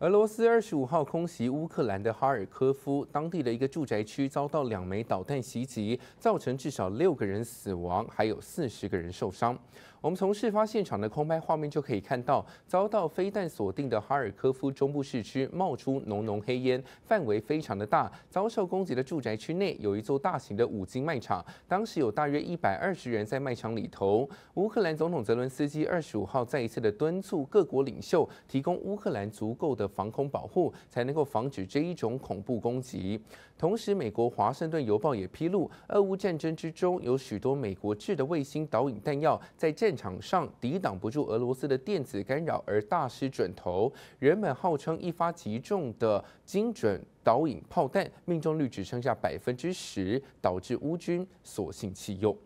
俄罗斯二十五号空袭乌克兰的哈尔科夫，当地的一个住宅区遭到两枚导弹袭击，造成至少六个人死亡，还有四十个人受伤。我们从事发现场的空拍画面就可以看到，遭到飞弹锁定的哈尔科夫中部市区冒出浓浓黑烟，范围非常的大。遭受攻击的住宅区内有一座大型的五金卖场，当时有大约一百二十人在卖场里头。乌克兰总统泽伦斯基二十五号再一次的敦促各国领袖提供乌克兰足够的。防空保护才能够防止这一种恐怖攻击。同时，美国《华盛顿邮报》也披露，俄乌战争之中有许多美国制的卫星导引弹药在战场上抵挡不住俄罗斯的电子干扰而大失准头。人们号称一发即中的精准导引炮弹命中率只剩下百分之十，导致乌军所幸弃用。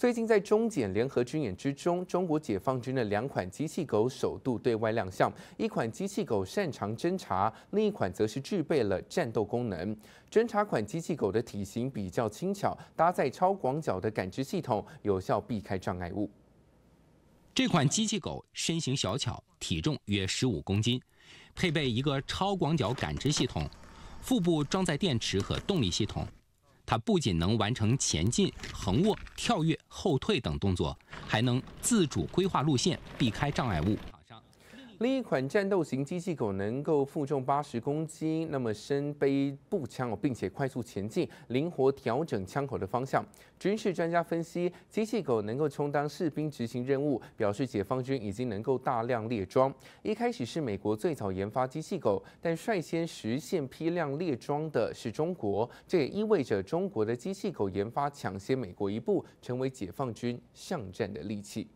最近在中柬联合军演之中，中国解放军的两款机器狗首度对外亮相。一款机器狗擅长侦察，另一款则是具备了战斗功能。侦察款机器狗的体型比较轻巧，搭载超广角的感知系统，有效避开障碍物。这款机器狗身形小巧，体重约十五公斤，配备一个超广角感知系统，腹部装载电池和动力系统。它不仅能完成前进、横卧、跳跃、后退等动作，还能自主规划路线，避开障碍物。另一款战斗型机器狗能够负重八十公斤，那么身背步枪，并且快速前进，灵活调整枪口的方向。军事专家分析，机器狗能够充当士兵执行任务，表示解放军已经能够大量列装。一开始是美国最早研发机器狗，但率先实现批量列装的是中国。这也意味着中国的机器狗研发抢先美国一步，成为解放军巷战的利器。